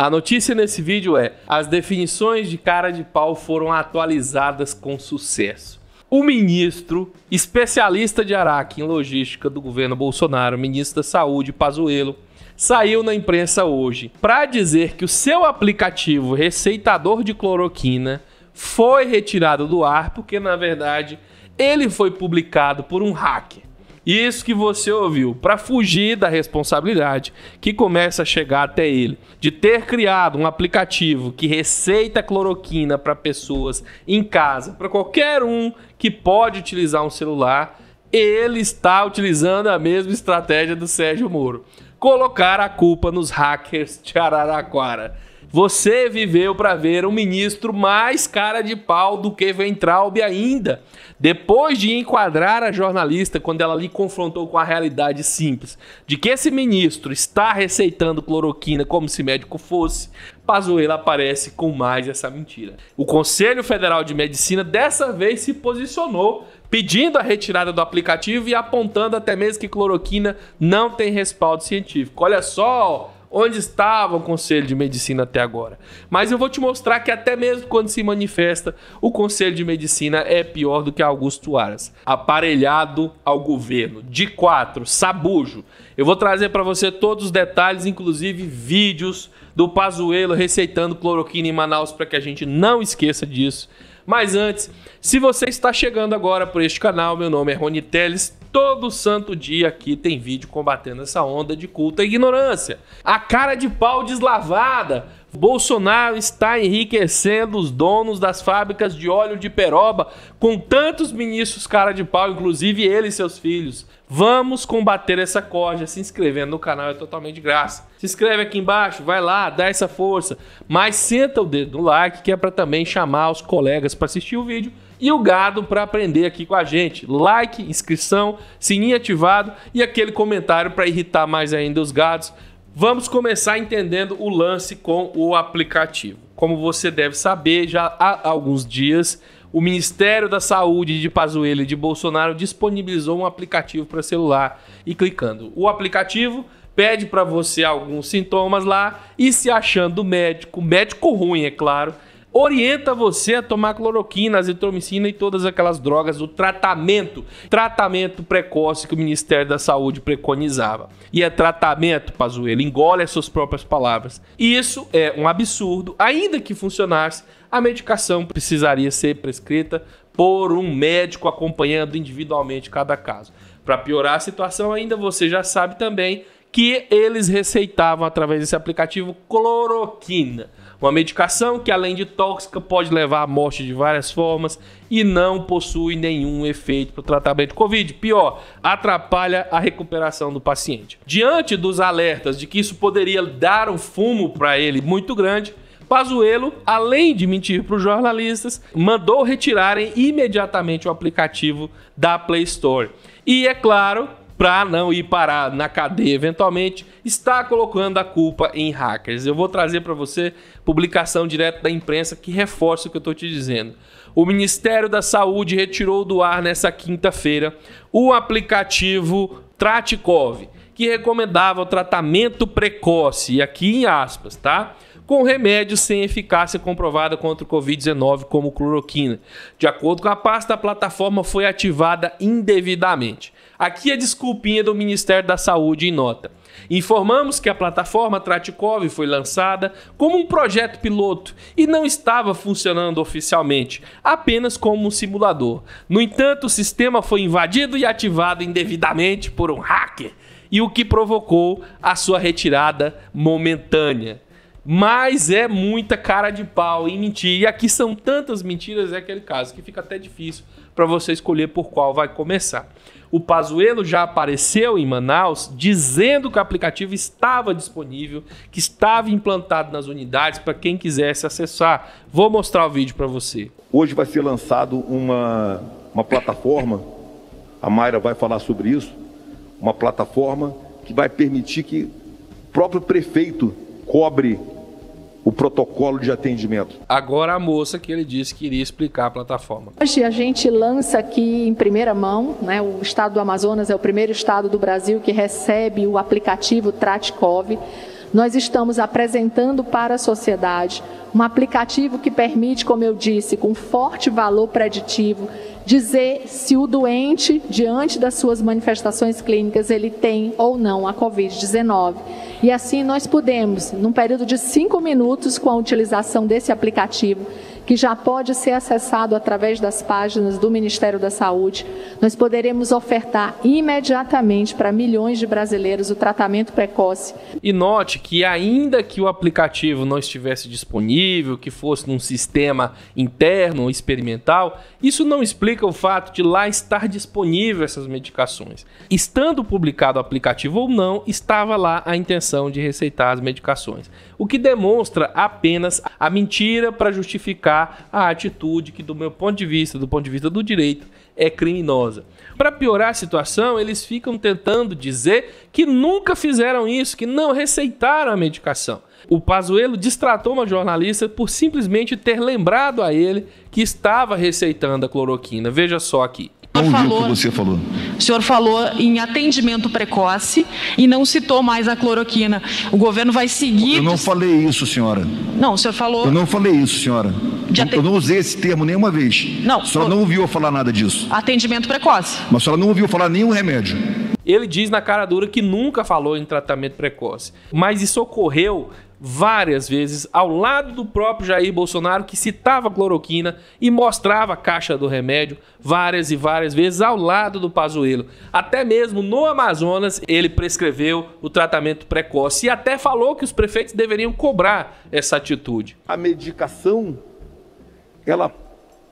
A notícia nesse vídeo é: as definições de cara de pau foram atualizadas com sucesso. O ministro, especialista de Araque em logística do governo Bolsonaro, ministro da Saúde, Pazuello, saiu na imprensa hoje para dizer que o seu aplicativo receitador de cloroquina foi retirado do ar porque, na verdade, ele foi publicado por um hacker. Isso que você ouviu, para fugir da responsabilidade que começa a chegar até ele, de ter criado um aplicativo que receita cloroquina para pessoas em casa, para qualquer um que pode utilizar um celular, ele está utilizando a mesma estratégia do Sérgio Moro. Colocar a culpa nos hackers de Araraquara. Você viveu para ver um ministro mais cara de pau do que Ventralbe ainda. Depois de enquadrar a jornalista quando ela lhe confrontou com a realidade simples de que esse ministro está receitando cloroquina como se médico fosse, Pazuello aparece com mais essa mentira. O Conselho Federal de Medicina dessa vez se posicionou pedindo a retirada do aplicativo e apontando até mesmo que cloroquina não tem respaldo científico. Olha só, Onde estava o Conselho de Medicina até agora? Mas eu vou te mostrar que até mesmo quando se manifesta, o Conselho de Medicina é pior do que Augusto Aras, aparelhado ao governo. De quatro, sabujo. Eu vou trazer para você todos os detalhes, inclusive vídeos do Pazuello receitando cloroquina em Manaus para que a gente não esqueça disso. Mas antes, se você está chegando agora por este canal, meu nome é Rony Teles. Todo santo dia aqui tem vídeo combatendo essa onda de culta e ignorância. A cara de pau deslavada Bolsonaro está enriquecendo os donos das fábricas de óleo de peroba com tantos ministros cara de pau, inclusive ele e seus filhos. Vamos combater essa corja. Se inscrevendo no canal é totalmente de graça. Se inscreve aqui embaixo, vai lá, dá essa força. Mas senta o dedo no like, que é para também chamar os colegas para assistir o vídeo e o gado para aprender aqui com a gente. Like, inscrição, sininho ativado e aquele comentário para irritar mais ainda os gados. Vamos começar entendendo o lance com o aplicativo. Como você deve saber, já há alguns dias o Ministério da Saúde de Pazuello e de Bolsonaro disponibilizou um aplicativo para celular e clicando. O aplicativo pede para você alguns sintomas lá e se achando médico, médico ruim, é claro, orienta você a tomar cloroquina, azitromicina e todas aquelas drogas, o tratamento, tratamento precoce que o Ministério da Saúde preconizava. E é tratamento, Pazuello, engole as suas próprias palavras. Isso é um absurdo, ainda que funcionasse, a medicação precisaria ser prescrita por um médico acompanhando individualmente cada caso. Para piorar a situação, ainda você já sabe também que eles receitavam através desse aplicativo cloroquina. Uma medicação que, além de tóxica, pode levar à morte de várias formas e não possui nenhum efeito para o tratamento de Covid. Pior, atrapalha a recuperação do paciente. Diante dos alertas de que isso poderia dar um fumo para ele muito grande, Pazuello, além de mentir para os jornalistas, mandou retirarem imediatamente o aplicativo da Play Store. E é claro para não ir parar na cadeia eventualmente, está colocando a culpa em hackers. Eu vou trazer para você publicação direto da imprensa que reforça o que eu estou te dizendo. O Ministério da Saúde retirou do ar nessa quinta-feira o aplicativo Tratikov, que recomendava o tratamento precoce, e aqui em aspas, tá? com remédios sem eficácia comprovada contra o Covid-19, como cloroquina. De acordo com a pasta, a plataforma foi ativada indevidamente. Aqui a desculpinha do Ministério da Saúde em nota. Informamos que a plataforma Tratikov foi lançada como um projeto piloto e não estava funcionando oficialmente, apenas como um simulador. No entanto, o sistema foi invadido e ativado indevidamente por um hacker, e o que provocou a sua retirada momentânea mas é muita cara de pau em mentir. E aqui são tantas mentiras, é aquele caso, que fica até difícil para você escolher por qual vai começar. O Pazuello já apareceu em Manaus dizendo que o aplicativo estava disponível, que estava implantado nas unidades para quem quisesse acessar. Vou mostrar o vídeo para você. Hoje vai ser lançado uma, uma plataforma, a Mayra vai falar sobre isso, uma plataforma que vai permitir que o próprio prefeito cobre o protocolo de atendimento. Agora a moça que ele disse que iria explicar a plataforma. Hoje a gente lança aqui em primeira mão, né, o estado do Amazonas é o primeiro estado do Brasil que recebe o aplicativo Tratkov. Nós estamos apresentando para a sociedade um aplicativo que permite, como eu disse, com forte valor preditivo, dizer se o doente, diante das suas manifestações clínicas, ele tem ou não a Covid-19. E assim nós podemos, num período de cinco minutos, com a utilização desse aplicativo, que já pode ser acessado através das páginas do Ministério da Saúde, nós poderemos ofertar imediatamente para milhões de brasileiros o tratamento precoce. E note que, ainda que o aplicativo não estivesse disponível, que fosse num sistema interno ou experimental, isso não explica o fato de lá estar disponível essas medicações. Estando publicado o aplicativo ou não, estava lá a intenção de receitar as medicações, o que demonstra apenas a mentira para justificar a atitude que, do meu ponto de vista, do ponto de vista do direito, é criminosa. Para piorar a situação, eles ficam tentando dizer que nunca fizeram isso, que não receitaram a medicação. O Pazuello distratou uma jornalista por simplesmente ter lembrado a ele que estava receitando a cloroquina. Veja só aqui. Então ouvi falou, o que você falou. O senhor falou em atendimento precoce e não citou mais a cloroquina. O governo vai seguir. Eu não falei isso, senhora. Não, o senhor falou. Eu não falei isso, senhora. atend... eu não usei esse termo nenhuma vez. Não. A senhora não ouviu falar nada disso. Atendimento precoce. Mas a senhora não ouviu falar nenhum remédio. Ele diz na cara dura que nunca falou em tratamento precoce. Mas isso ocorreu várias vezes ao lado do próprio Jair Bolsonaro, que citava cloroquina e mostrava a caixa do remédio várias e várias vezes ao lado do Pazuello. Até mesmo no Amazonas, ele prescreveu o tratamento precoce e até falou que os prefeitos deveriam cobrar essa atitude. A medicação, ela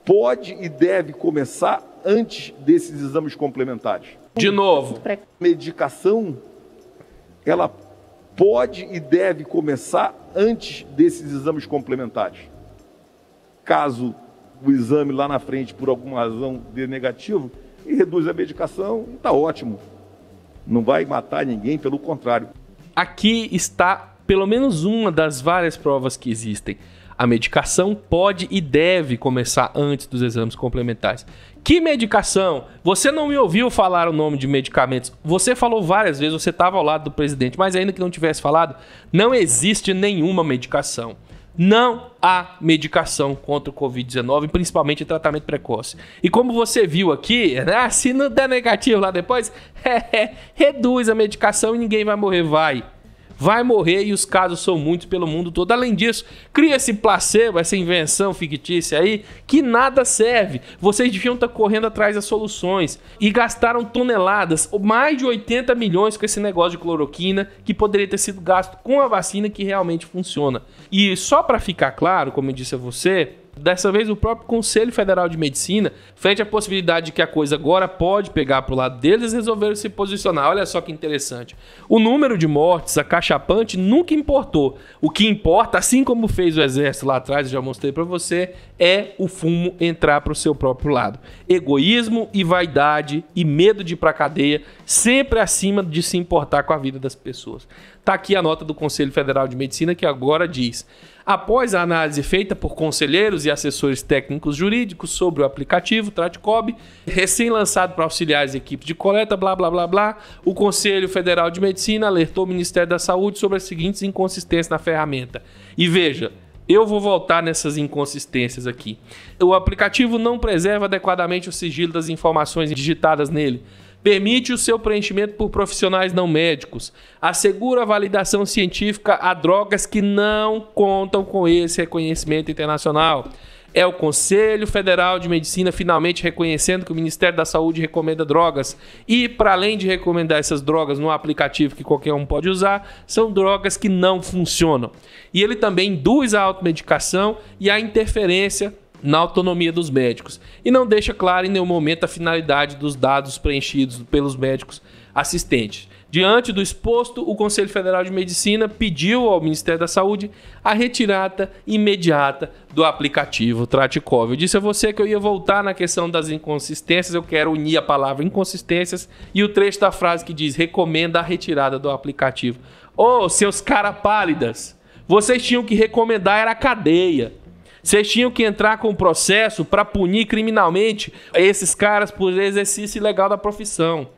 pode e deve começar antes desses exames complementares. De novo, medicação, ela pode pode e deve começar antes desses exames complementares. Caso o exame lá na frente, por alguma razão, dê negativo, e reduz a medicação, está ótimo. Não vai matar ninguém, pelo contrário. Aqui está pelo menos uma das várias provas que existem. A medicação pode e deve começar antes dos exames complementares. Que medicação? Você não me ouviu falar o nome de medicamentos. Você falou várias vezes, você estava ao lado do presidente, mas ainda que não tivesse falado, não existe nenhuma medicação. Não há medicação contra o Covid-19, principalmente tratamento precoce. E como você viu aqui, né, se não der negativo lá depois, é, é, reduz a medicação e ninguém vai morrer, vai vai morrer e os casos são muitos pelo mundo todo. Além disso, cria esse placebo, essa invenção fictícia aí, que nada serve. Vocês deviam estar tá correndo atrás das soluções e gastaram toneladas, mais de 80 milhões com esse negócio de cloroquina que poderia ter sido gasto com a vacina que realmente funciona. E só para ficar claro, como eu disse a você, Dessa vez, o próprio Conselho Federal de Medicina, frente à possibilidade de que a coisa agora pode pegar para o lado deles, resolveram se posicionar. Olha só que interessante. O número de mortes, a cachapante, nunca importou. O que importa, assim como fez o Exército lá atrás, já mostrei para você, é o fumo entrar para o seu próprio lado. Egoísmo e vaidade e medo de ir para cadeia, sempre acima de se importar com a vida das pessoas. Está aqui a nota do Conselho Federal de Medicina que agora diz. Após a análise feita por conselheiros e assessores técnicos jurídicos sobre o aplicativo Tratcob, recém-lançado para auxiliares e equipes de coleta, blá blá blá blá, o Conselho Federal de Medicina alertou o Ministério da Saúde sobre as seguintes inconsistências na ferramenta. E veja, eu vou voltar nessas inconsistências aqui. O aplicativo não preserva adequadamente o sigilo das informações digitadas nele. Permite o seu preenchimento por profissionais não médicos. Assegura a validação científica a drogas que não contam com esse reconhecimento internacional. É o Conselho Federal de Medicina finalmente reconhecendo que o Ministério da Saúde recomenda drogas. E, para além de recomendar essas drogas no aplicativo que qualquer um pode usar, são drogas que não funcionam. E ele também induz a automedicação e a interferência na autonomia dos médicos e não deixa claro em nenhum momento a finalidade dos dados preenchidos pelos médicos assistentes. Diante do exposto, o Conselho Federal de Medicina pediu ao Ministério da Saúde a retirada imediata do aplicativo Traticov. Eu disse a você que eu ia voltar na questão das inconsistências, eu quero unir a palavra inconsistências e o trecho da frase que diz: recomenda a retirada do aplicativo. Ô, oh, seus cara pálidas, vocês tinham que recomendar era a cadeia. Vocês tinham que entrar com um processo para punir criminalmente esses caras por exercício ilegal da profissão.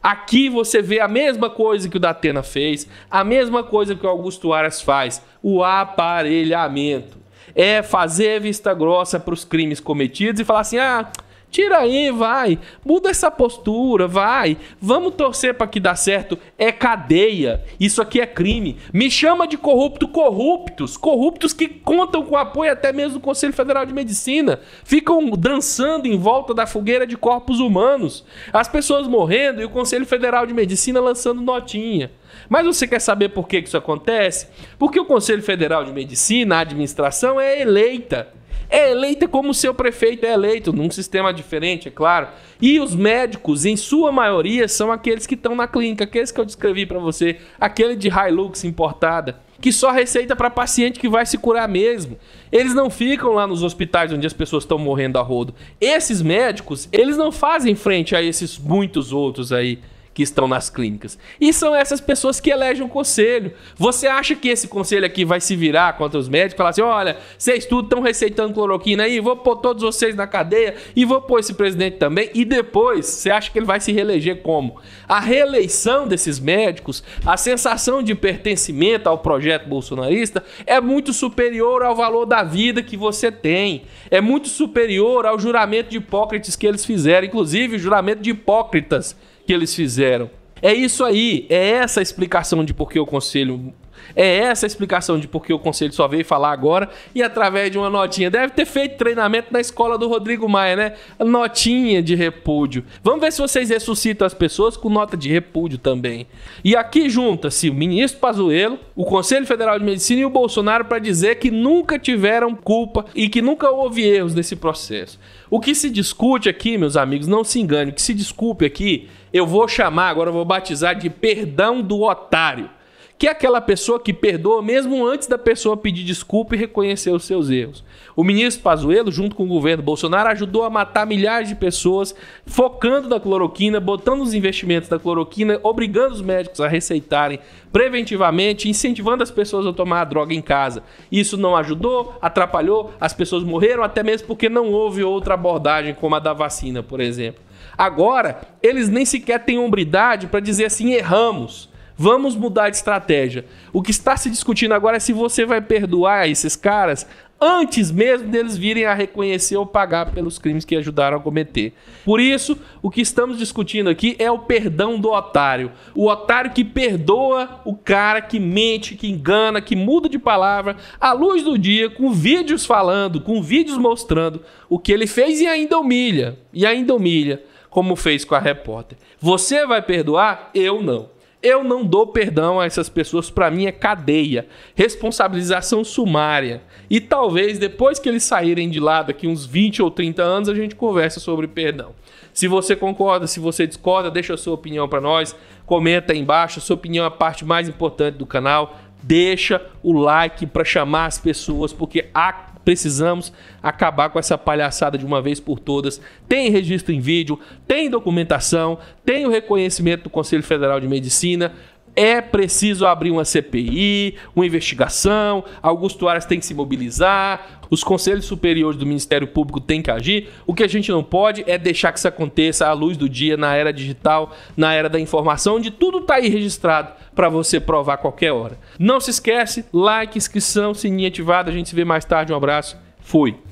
Aqui você vê a mesma coisa que o Datena fez, a mesma coisa que o Augusto Aras faz, o aparelhamento. É fazer vista grossa para os crimes cometidos e falar assim: ah, Tira aí, vai. Muda essa postura, vai. Vamos torcer para que dá certo. É cadeia. Isso aqui é crime. Me chama de corrupto, corruptos. Corruptos que contam com apoio até mesmo do Conselho Federal de Medicina. Ficam dançando em volta da fogueira de corpos humanos. As pessoas morrendo e o Conselho Federal de Medicina lançando notinha. Mas você quer saber por que isso acontece? Porque o Conselho Federal de Medicina, a administração, é eleita é eleita como seu prefeito é eleito, num sistema diferente, é claro. E os médicos, em sua maioria, são aqueles que estão na clínica, aqueles que eu descrevi para você, aquele de Hilux importada, que só receita para paciente que vai se curar mesmo. Eles não ficam lá nos hospitais onde as pessoas estão morrendo a rodo. Esses médicos, eles não fazem frente a esses muitos outros aí que estão nas clínicas. E são essas pessoas que elegem o um conselho. Você acha que esse conselho aqui vai se virar contra os médicos falar assim: olha, vocês tudo estão receitando cloroquina aí, vou pôr todos vocês na cadeia e vou pôr esse presidente também. E depois, você acha que ele vai se reeleger como? A reeleição desses médicos, a sensação de pertencimento ao projeto bolsonarista é muito superior ao valor da vida que você tem. É muito superior ao juramento de hipócritas que eles fizeram, inclusive o juramento de Hipócritas que eles fizeram. É isso aí, é essa a explicação de por que o conselho é essa a explicação de por que o conselho só veio falar agora e através de uma notinha. Deve ter feito treinamento na escola do Rodrigo Maia, né? Notinha de repúdio. Vamos ver se vocês ressuscitam as pessoas com nota de repúdio também. E aqui junta-se o ministro Pazuello, o Conselho Federal de Medicina e o Bolsonaro para dizer que nunca tiveram culpa e que nunca houve erros nesse processo. O que se discute aqui, meus amigos, não se engane, o que se desculpe aqui, eu vou chamar, agora eu vou batizar de perdão do otário que é aquela pessoa que perdoa mesmo antes da pessoa pedir desculpa e reconhecer os seus erros. O ministro Pazuello, junto com o governo Bolsonaro, ajudou a matar milhares de pessoas, focando na cloroquina, botando os investimentos da cloroquina, obrigando os médicos a receitarem preventivamente, incentivando as pessoas a tomar a droga em casa. Isso não ajudou, atrapalhou, as pessoas morreram, até mesmo porque não houve outra abordagem como a da vacina, por exemplo. Agora, eles nem sequer têm hombridade para dizer assim: erramos. Vamos mudar de estratégia. O que está se discutindo agora é se você vai perdoar esses caras antes mesmo deles virem a reconhecer ou pagar pelos crimes que ajudaram a cometer. Por isso, o que estamos discutindo aqui é o perdão do otário. O otário que perdoa o cara que mente, que engana, que muda de palavra à luz do dia, com vídeos falando, com vídeos mostrando o que ele fez e ainda humilha. E ainda humilha, como fez com a repórter. Você vai perdoar? Eu não. Eu não dou perdão a essas pessoas, para mim é cadeia, responsabilização sumária. E talvez depois que eles saírem de lá, daqui uns 20 ou 30 anos, a gente conversa sobre perdão. Se você concorda, se você discorda, deixa a sua opinião para nós, comenta aí embaixo, a sua opinião é a parte mais importante do canal. Deixa o like para chamar as pessoas, porque a Precisamos acabar com essa palhaçada de uma vez por todas. Tem registro em vídeo, tem documentação, tem o reconhecimento do Conselho Federal de Medicina é preciso abrir uma CPI, uma investigação, Augusto Aras tem que se mobilizar, os conselhos superiores do Ministério Público têm que agir. O que a gente não pode é deixar que isso aconteça à luz do dia, na era digital, na era da informação, onde tudo está aí registrado para você provar a qualquer hora. Não se esquece, like, inscrição, sininho ativado. A gente se vê mais tarde. Um abraço. Fui.